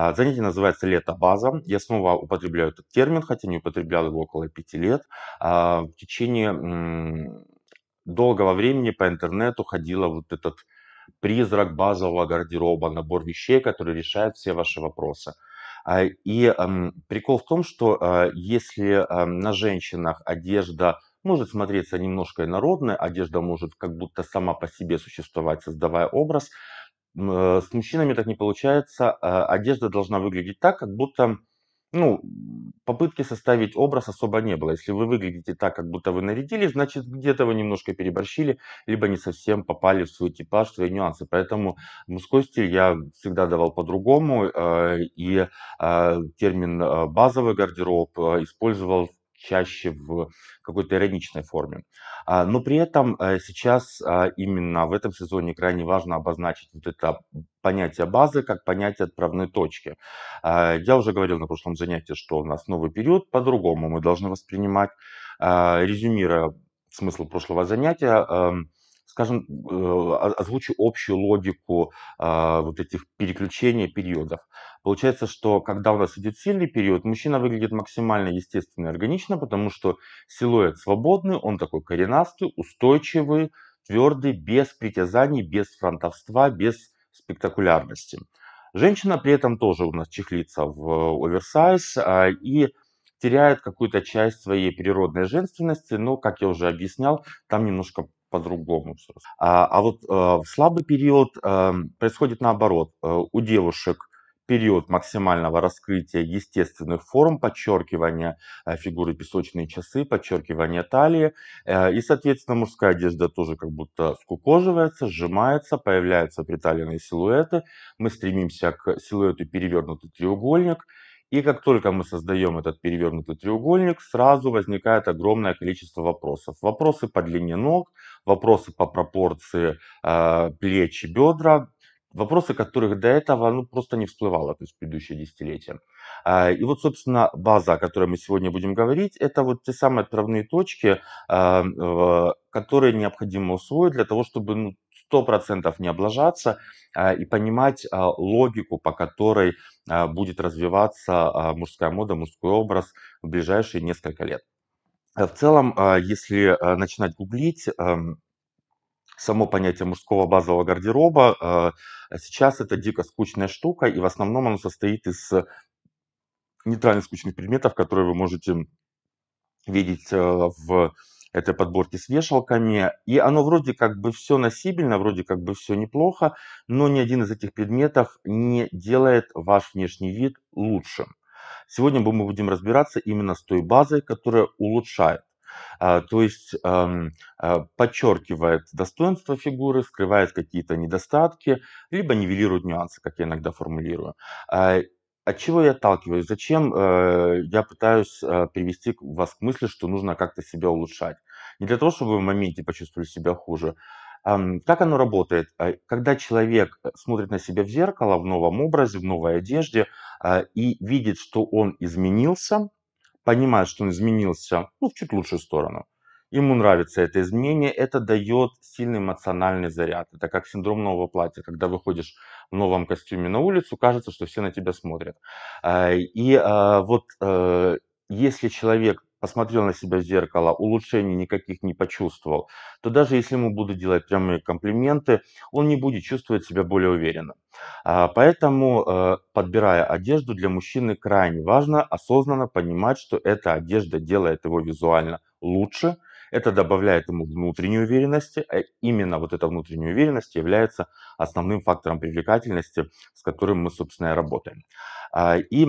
А, занятие называется «Лето-база». Я снова употребляю этот термин, хотя не употреблял его около пяти лет. А, в течение долгого времени по интернету ходила вот этот призрак базового гардероба, набор вещей, который решает все ваши вопросы. А, и прикол в том, что если на женщинах одежда может смотреться немножко инородно, одежда может как будто сама по себе существовать, создавая образ, Э, с мужчинами так не получается. А одежда должна выглядеть так, как будто, ну, попытки составить образ особо не было. Если вы выглядите так, как будто вы нарядились, значит, где-то вы немножко переборщили, либо не совсем попали в свой типаж, в свои нюансы. Поэтому мужской стиль я всегда давал по-другому, э, и э, термин «базовый гардероб» э, использовал чаще в какой-то ироничной форме. А, но при этом э, сейчас а, именно в этом сезоне крайне важно обозначить вот это понятие базы как понятие отправной точки. А, я уже говорил на прошлом занятии, что у нас новый период, по-другому мы должны воспринимать. Резюмируя смысл прошлого занятия, эм, скажем, э, озвучу общую логику а, вот этих переключений периодов. Получается, что когда у нас идет сильный период, мужчина выглядит максимально естественно и органично, потому что силуэт свободный, он такой коренастый, устойчивый, твердый, без притязаний, без фронтовства, без спектакулярности. Женщина при этом тоже у нас чехлится в э, оверсайз а, и теряет какую-то часть своей природной женственности, но, как я уже объяснял, там немножко по-другому. А, а вот э, в слабый период эм, происходит наоборот. Э, у девушек период максимального раскрытия естественных форм, подчеркивания э, фигуры песочные часы, подчеркивания талии. И, соответственно, мужская одежда тоже как будто скукоживается, сжимается, появляются приталенные силуэты. Мы стремимся к силуэту перевернутый треугольник. И как только мы создаем этот перевернутый треугольник, сразу возникает огромное количество вопросов. Вопросы по длине ног, вопросы по пропорции э, а, плечи, бедра, вопросы, которых до этого ну, просто не всплывало, то есть в предыдущее десятилетие. А, и вот, собственно, база, о которой мы сегодня будем говорить, это вот те самые отправные точки, а, которые необходимо усвоить для того, чтобы ну, 100% не облажаться и понимать логику, по которой будет развиваться мужская мода, мужской образ в ближайшие несколько лет. А в целом, а, если а, начинать гуглить, само понятие мужского базового гардероба сейчас это дико скучная штука, и в основном оно состоит из нейтрально скучных предметов, которые вы можете видеть в этой подборке с вешалками. И оно вроде как бы все носибельно, вроде как бы все неплохо, но ни один из этих предметов не делает ваш внешний вид лучшим. Сегодня мы будем разбираться именно с той базой, которая улучшает а, то есть эм, а, подчеркивает достоинство фигуры, скрывает какие-то недостатки, либо нивелирует нюансы, как я иногда формулирую. А, от чего я отталкиваюсь? Зачем э, я пытаюсь э, привести вас к мысли, что нужно как-то себя улучшать? Не для того, чтобы вы в моменте почувствовали себя хуже, как оно работает? А, когда человек э, смотрит на себя в зеркало в новом образе, в новой одежде а, и видит, что он изменился, понимает, что он изменился ну, в чуть лучшую сторону, ему нравится это изменение, это дает сильный эмоциональный заряд. Это как синдром нового платья, когда выходишь в новом костюме на улицу, кажется, что все на тебя смотрят. А, и вот э, если человек посмотрел на себя в зеркало, улучшений никаких не почувствовал, то даже если ему будут делать прямые комплименты, он не будет чувствовать себя более уверенно. А, поэтому, э, подбирая одежду для мужчины, крайне важно осознанно понимать, что эта одежда делает его визуально лучше, это добавляет ему внутренней уверенности, а именно вот эта внутренняя уверенность является основным фактором привлекательности, с которым мы, собственно, и работаем. А, и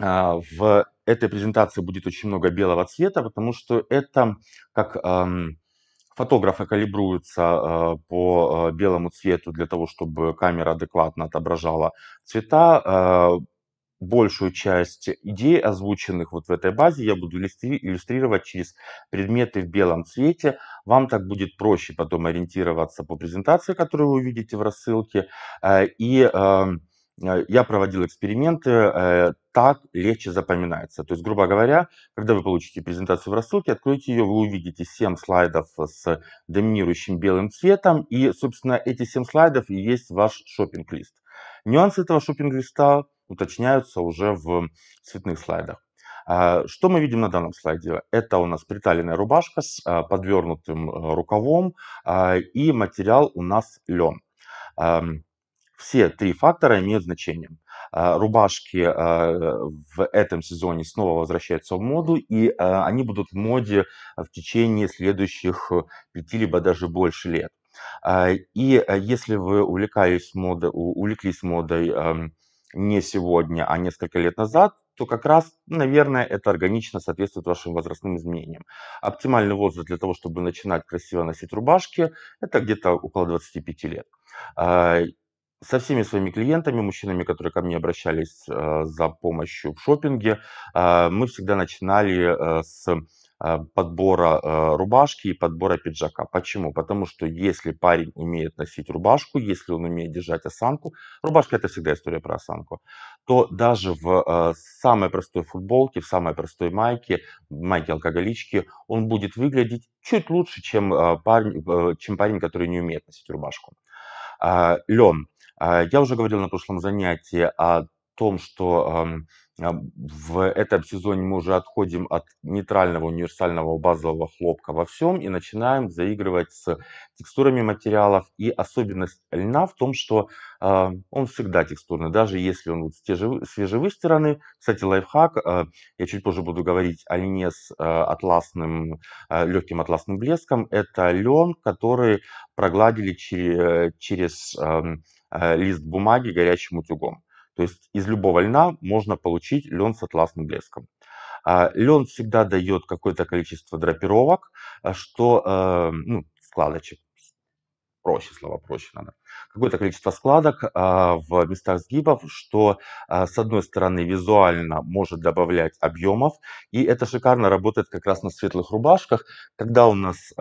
а, в этой презентации будет очень много белого цвета, потому что это как фотографы калибруются а, по а, белому цвету для того, чтобы камера адекватно отображала цвета. Большую часть идей, озвученных вот в этой базе, я буду иллюстрировать через предметы в белом цвете. Вам так будет проще потом ориентироваться по презентации, которую вы увидите в рассылке. И Э, я проводил эксперименты, э, так легче запоминается. То есть, грубо говоря, когда вы получите презентацию в рассылке, откройте ее, вы увидите 7 слайдов с доминирующим белым цветом, и, собственно, эти 7 слайдов и есть ваш шопинг-лист. Нюансы этого шопинг-листа уточняются уже в цветных слайдах. А, что мы видим на данном слайде? Это у нас приталенная рубашка с а, подвернутым э, рукавом, а, и материал у нас лен. Все три фактора имеют значение. А, рубашки а, в этом сезоне снова возвращаются в моду, и а, они будут в моде в течение следующих пяти либо даже больше лет. И если вы увлекались модой, увлеклись модой не сегодня, а несколько лет назад, то как раз, наверное, это органично соответствует вашим возрастным изменениям. Оптимальный возраст для того, чтобы начинать красиво носить рубашки, это где-то около 25 лет со всеми своими клиентами, мужчинами, которые ко мне обращались э, за помощью в шопинге, э, мы всегда начинали э, с подбора рубашки и подбора пиджака. Почему? Потому что если парень умеет носить рубашку, если он умеет держать осанку, рубашка это всегда история про осанку, то даже в самой простой футболке, в самой простой майке, майке алкоголички, он будет выглядеть чуть лучше, чем парень, чем парень, который не умеет носить рубашку. А, Лен, а, я уже говорил на прошлом занятии о том, что эм, а, в этом сезоне мы уже отходим от нейтрального универсального базового хлопка во всем и начинаем заигрывать с текстурами материалов. И особенность льна в том, что э, он всегда текстурный, даже если он вот свежевыстираны. Кстати, лайфхак, э, я чуть позже буду говорить о льне с э, атласным, легким атласным блеском. Это лен, который прогладили через... через эм, Э, лист бумаги горячим утюгом. То есть из любого льна можно получить лен с атласным блеском. А, лен всегда дает какое-то количество драпировок, э, что, э, ну, складочек, проще, слова проще надо. Какое-то количество складок а, в местах сгибов, что а, с одной стороны визуально может добавлять объемов, и это шикарно работает как раз на светлых рубашках, когда у нас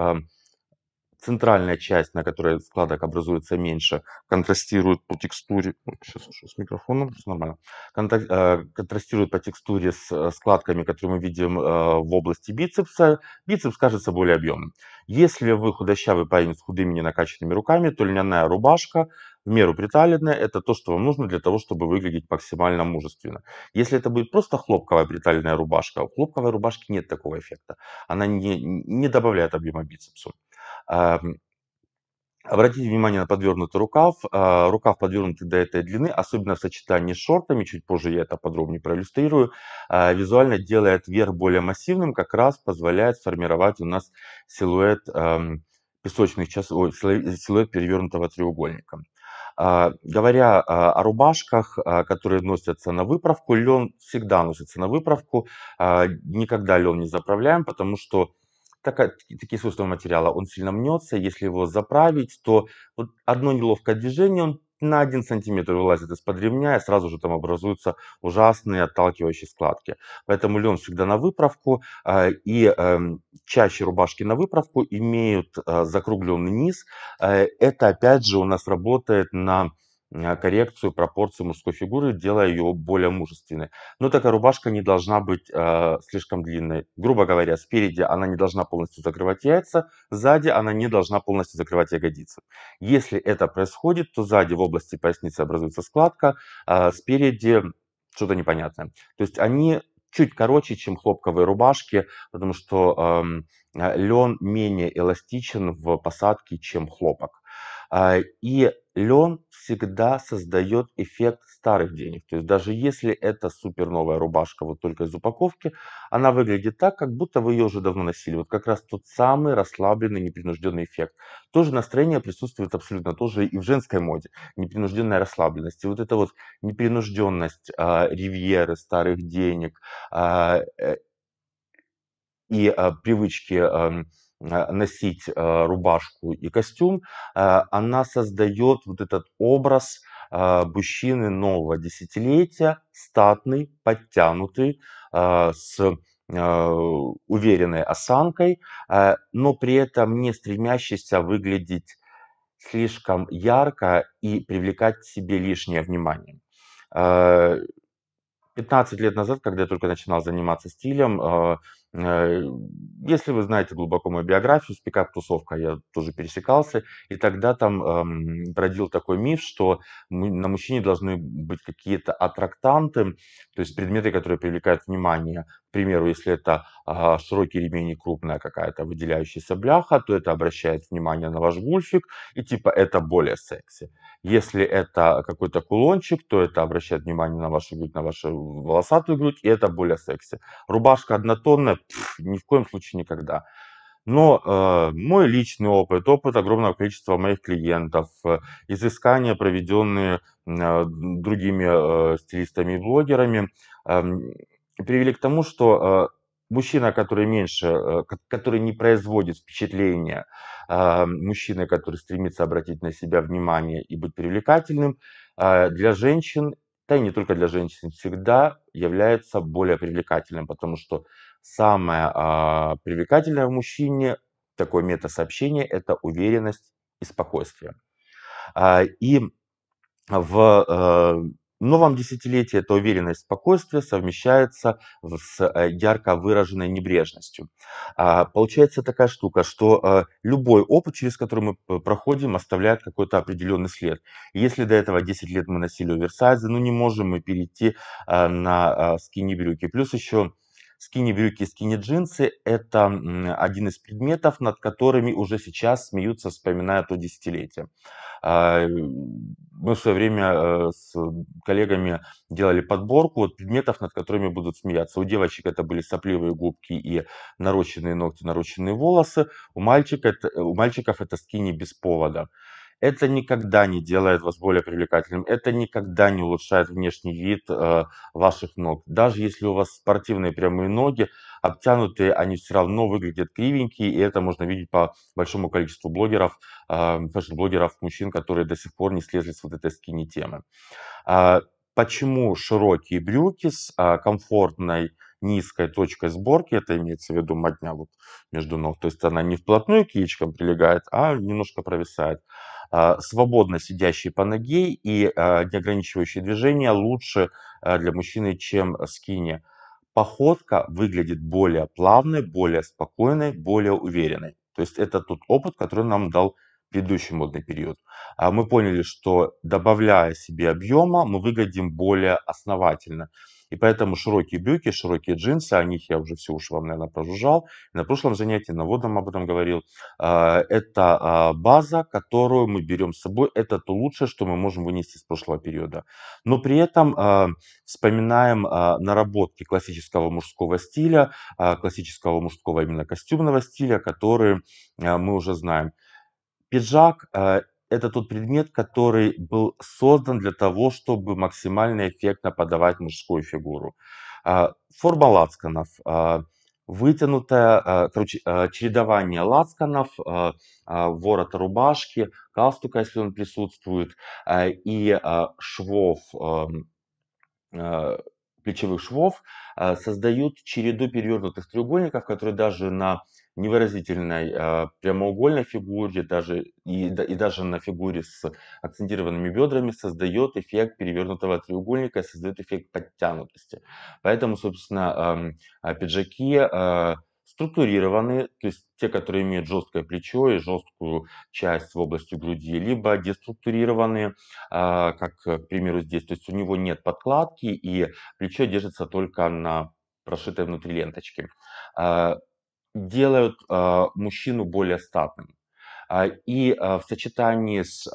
центральная часть, на которой складок образуется меньше, контрастирует по текстуре. Ой, сейчас уж с микрофоном, все нормально. Э, контрастирует по текстуре с э, складками, которые мы видим э, в области бицепса. Бицепс кажется более объемным. Если вы худощавый парень с худыми ненакаченными руками, то льняная рубашка в меру приталенная – это то, что вам нужно для того, чтобы выглядеть максимально мужественно. Если это будет просто хлопковая приталенная рубашка, у хлопковой рубашки нет такого эффекта. Она не, не добавляет объема бицепсу. Обратите внимание на подвернутый рукав. А, рукав подвернутый до этой длины, особенно в сочетании с шортами, чуть позже я это подробнее проиллюстрирую, а, визуально делает верх более массивным, как раз позволяет сформировать у нас силуэт песочных часов, силуэт перевернутого треугольника. А, говоря о рубашках, которые носятся на выправку, лен всегда носится на выправку, никогда лен не заправляем, потому что такая, такие свойства материала, он сильно мнется, если его заправить, то вот одно неловкое движение, он на один сантиметр вылазит из-под ремня, и сразу же там образуются ужасные отталкивающие складки. Поэтому лен всегда на выправку, а, и эм, чаще рубашки на выправку имеют а, закругленный низ. Э, это опять же у нас работает на а, коррекцию пропорцию мужской фигуры, делая ее более мужественной. Но такая рубашка не должна быть э, слишком длинной. Грубо говоря, спереди она не должна полностью закрывать яйца, сзади она не должна полностью закрывать ягодицы. Если это происходит, то сзади в области поясницы образуется складка, а спереди что-то непонятное. То есть они чуть короче, чем хлопковые рубашки, потому что э, лен менее эластичен в посадке, чем хлопок. А, и лен всегда создает эффект старых денег. То есть даже если это супер новая рубашка, вот только из упаковки, она выглядит так, как будто вы ее уже давно носили. Вот как раз тот самый расслабленный, непринужденный эффект. Тоже настроение присутствует абсолютно тоже и в женской моде. Непринужденная расслабленность. И вот эта вот непринужденность э, а, ривьеры, старых денег э, э, и э, привычки... Э, Э, носить э, рубашку и костюм, э, она создает вот этот образ мужчины нового десятилетия, статный, подтянутый, с уверенной осанкой, но при этом не стремящийся выглядеть слишком ярко и привлекать к себе лишнее внимание. 15 лет назад, когда я только начинал заниматься стилем, а, э, если вы знаете глубоко мою биографию, с пикап-тусовка я тоже пересекался, и тогда там бродил такой миф, что на мужчине должны быть какие-то аттрактанты, то есть предметы, которые привлекают внимание. К примеру, если это а, широкий ремень и крупная какая-то выделяющаяся бляха, то это обращает внимание на ваш гульфик, и типа это более секси. Если это какой-то кулончик, то это обращает внимание на вашу грудь, на вашу волосатую грудь, и это более секси. Рубашка однотонная, пфф, ни в коем случае никогда. Но э, мой личный опыт, опыт огромного количества моих клиентов, э, изыскания, проведенные э, другими э, стилистами и блогерами, э, привели к тому, что э, мужчина, который меньше, э, который не производит впечатления, а, мужчина, который стремится обратить на себя внимание и быть привлекательным, а, для женщин, да и не только для женщин, всегда является более привлекательным, потому что самое а, привлекательное в мужчине, такое метасообщение – это уверенность и спокойствие. И в э, в новом десятилетии эта уверенность в спокойствии совмещается с э, ярко выраженной небрежностью. А, получается такая штука, что э, любой опыт, через который мы э, проходим, оставляет какой-то определенный след. Если до этого 10 лет мы носили оверсайзы, ну не можем мы перейти на скини-брюки. Плюс еще Скини-брюки, скини-джинсы – это один из предметов, над которыми уже сейчас смеются, вспоминая то десятилетие. А, мы в свое время э, с коллегами делали подборку вот предметов, над которыми будут смеяться. У девочек это были сопливые губки и нарощенные ногти, нарощенные волосы. У, мальчика, у мальчиков это скини без повода. Это никогда не делает вас более привлекательным, это никогда не улучшает внешний вид э, ваших ног. Даже если у вас спортивные прямые ноги, обтянутые, они все равно выглядят кривенькие, и это можно видеть по большому количеству блогеров, э, фэшн-блогеров, мужчин, которые до сих пор не слезли с вот этой скини-темы. Э, почему широкие брюки с э, комфортной низкой точкой сборки, это имеется в виду модня вот между ног, то есть она не вплотную к яичкам прилегает, а немножко провисает. А, свободно сидящие по ноге и а, неограничивающие движения лучше а, для мужчины, чем скини. Походка выглядит более плавной, более спокойной, более уверенной. То есть это тот опыт, который нам дал предыдущий модный период. Мы поняли, что добавляя себе объема, мы выглядим более основательно. И поэтому широкие брюки, широкие джинсы, о них я уже все уж вам, наверное, прожужжал. На прошлом занятии, на водном об этом говорил. А, это а, база, которую мы берем с собой. Это то лучшее, что мы можем вынести из прошлого периода. Но при этом а, вспоминаем наработки классического мужского стиля, классического мужского именно костюмного стиля, которые мы уже знаем. Пиджак это тот предмет, который был создан для того, чтобы максимально эффектно подавать мужскую фигуру. А, форма лацканов, а, вытянутое, а, короче, чередование лацканов, ворота рубашки, галстука, если он присутствует, и швов, плечевых швов, создают череду перевернутых треугольников, которые даже на невыразительной э, прямоугольной фигуре даже, и, и даже на фигуре с акцентированными бедрами создает эффект перевернутого треугольника, создает эффект подтянутости. Поэтому, собственно, э, пиджаки э, а, структурированы, то есть те, которые имеют жесткое плечо и жесткую часть в области груди, либо деструктурированные, как, к примеру, здесь, то есть у него нет подкладки и плечо держится только на прошитой внутри ленточки делают э, мужчину более статным. А, и а, в сочетании с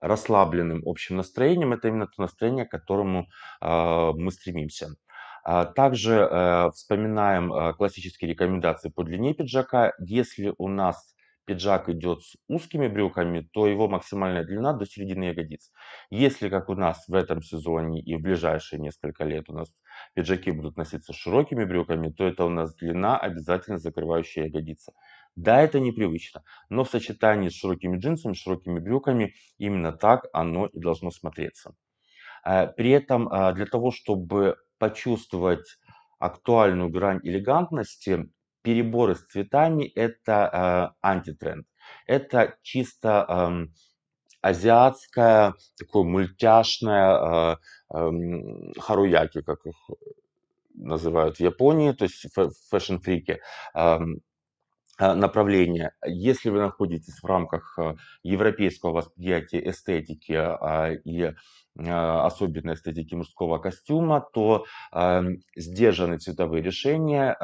расслабленным общим настроением, это именно то настроение, к которому мы стремимся. Также э, вспоминаем классические рекомендации по длине пиджака. Если у нас пиджак идет с узкими брюками, то его максимальная длина до середины ягодиц. Если, как у нас в этом сезоне и в ближайшие несколько лет у нас пиджаки будут носиться широкими брюками, то это у нас длина, обязательно закрывающая ягодицы. Да, это непривычно, но в сочетании с широкими джинсами, широкими брюками именно так оно и должно смотреться. А, при этом а, для того, чтобы почувствовать актуальную грань элегантности, переборы с цветами – это э, антитренд. Это чисто э, азиатская, такое мультяшная э, э, харуяки, как их называют в Японии, то есть фэшн-фрики. Э, а, направления. Если вы находитесь в рамках э, европейского восприятия эстетики а, и а, особенно эстетики мужского костюма, то сдержанные цветовые решения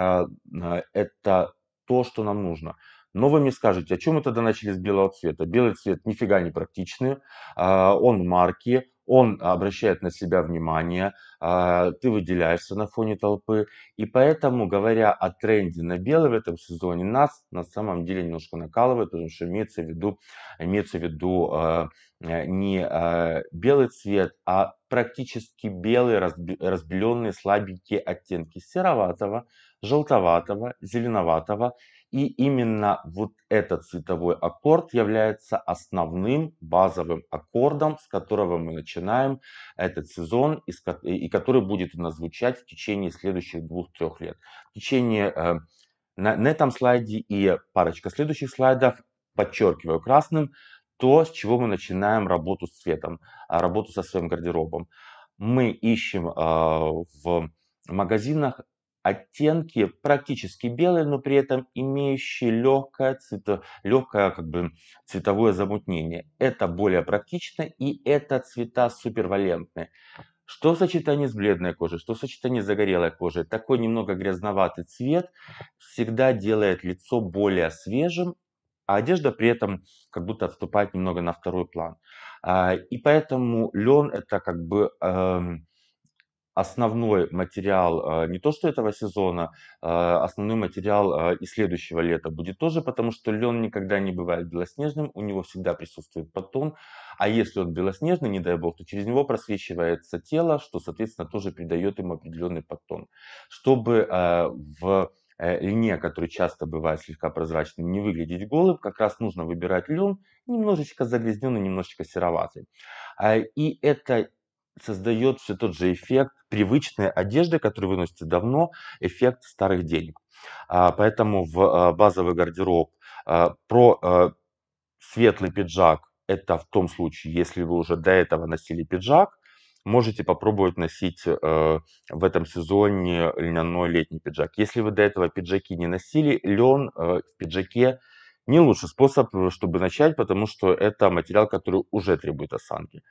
– это то, что нам нужно. Но вы мне скажете, о чем мы тогда начали с белого цвета? Белый цвет нифига не практичный, он марки, он обращает на себя внимание, а, ты выделяешься на фоне толпы. И поэтому, говоря о тренде на белый в этом сезоне, нас на самом деле немножко накалывает, потому что имеется в виду, имеется в виду а, э, не а, белый цвет, а практически белые разбеленные слабенькие оттенки сероватого, желтоватого, зеленоватого и именно вот этот цветовой аккорд является основным базовым аккордом, с которого мы начинаем этот сезон и который будет у нас звучать в течение следующих двух-трех лет. В течение э, на, на этом слайде и парочка следующих слайдов подчеркиваю красным то, с чего мы начинаем работу с цветом, а, работу со своим гардеробом. Мы ищем э, в магазинах оттенки практически белые, но при этом имеющие легкое, цвето, легкое как бы, цветовое замутнение. Это более практично и это цвета супервалентные. Что в сочетании с бледной кожей, что в сочетании с загорелой кожей, такой немного грязноватый цвет всегда делает лицо более свежим, а одежда при этом как будто отступает немного на второй план. А, и поэтому лен это как бы эм, основной материал а, не то что этого сезона, а, основной материал а, и следующего лета будет тоже, потому что лен никогда не бывает белоснежным, у него всегда присутствует потон А если он белоснежный, не дай бог, то через него просвечивается тело, что, соответственно, тоже придает ему определенный потон Чтобы в э, льне, который часто бывает слегка прозрачным, не выглядеть голым, как раз нужно выбирать лен немножечко загрязненный, немножечко сероватый. И это создает все тот же эффект привычной одежды, которую вы носите давно, эффект старых денег. А, поэтому в а, базовый гардероб а, про светлый пиджак это в том случае, если вы уже до этого носили пиджак, можете попробовать носить э, в этом сезоне льняной летний пиджак. Если вы до этого пиджаки не носили, лен э, в пиджаке не лучший способ, э, чтобы начать, потому что это материал, который уже требует осанки.